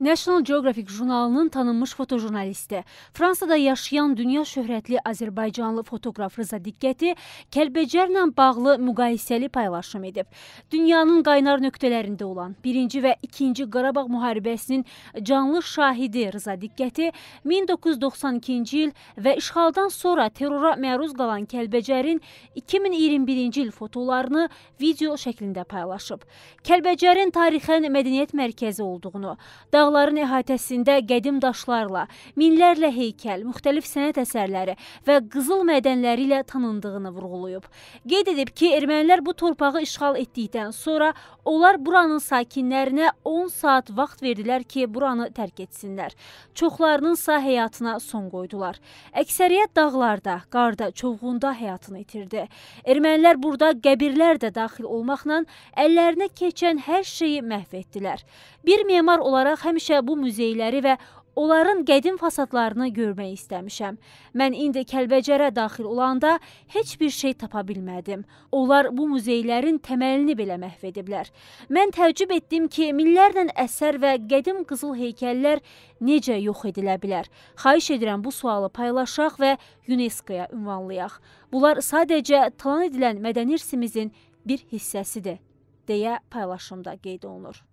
National Geographic jurnalının tanınmış fotojurnalisti, Fransada yaşayan dünya şöhrətli Azərbaycanlı fotoqraf Rıza Diqqəti Kəlbəcərlə bağlı müqayisəli paylaşım edib. Dünyanın qaynar nöqtələrində olan 1-ci və 2-ci Qarabağ müharibəsinin canlı şahidi Rıza Diqqəti 1992-ci il və işğaldan sonra terrora məruz qalan Kəlbəcərin 2021-ci il fotolarını video şəklində paylaşıb. Kəlbəcərin tarixən mədəniyyət mərkəzi olduğunu, dağ Dağların əhatəsində qədim daşlarla, minlərlə heykəl, müxtəlif sənət əsərləri və qızıl mədənləri ilə tanındığını vurğulayıb. Qeyd edib ki, ermənilər bu torpağı işğal etdikdən sonra onlar buranın sakinlərinə 10 saat vaxt verdilər ki, buranı tərk etsinlər. Çoxlarının isə həyatına son qoydular. Əksəriyyət dağlarda, qarda, çovğunda həyatını itirdi. Ermənilər burada qəbirlər də daxil olmaqla əllərinə keçən hər şeyi məhv etdilər. Bir memar olaraq həm həmişə bu muzeyləri və onların qədim fasadlarını görmək istəmişəm. Mən indi Kəlbəcərə daxil olanda heç bir şey tapa bilmədim. Onlar bu muzeylərin təməlini belə məhv ediblər. Mən təəccüb etdim ki, minlərlə əsər və qədim qızıl heykəllər necə yox edilə bilər? Xahiş edirəm bu sualı paylaşaq və UNESCO-ya ünvanlayaq. Bunlar sadəcə talan edilən mədəni irsimizin bir hissəsidir deyə paylaşımda qeyd olunur.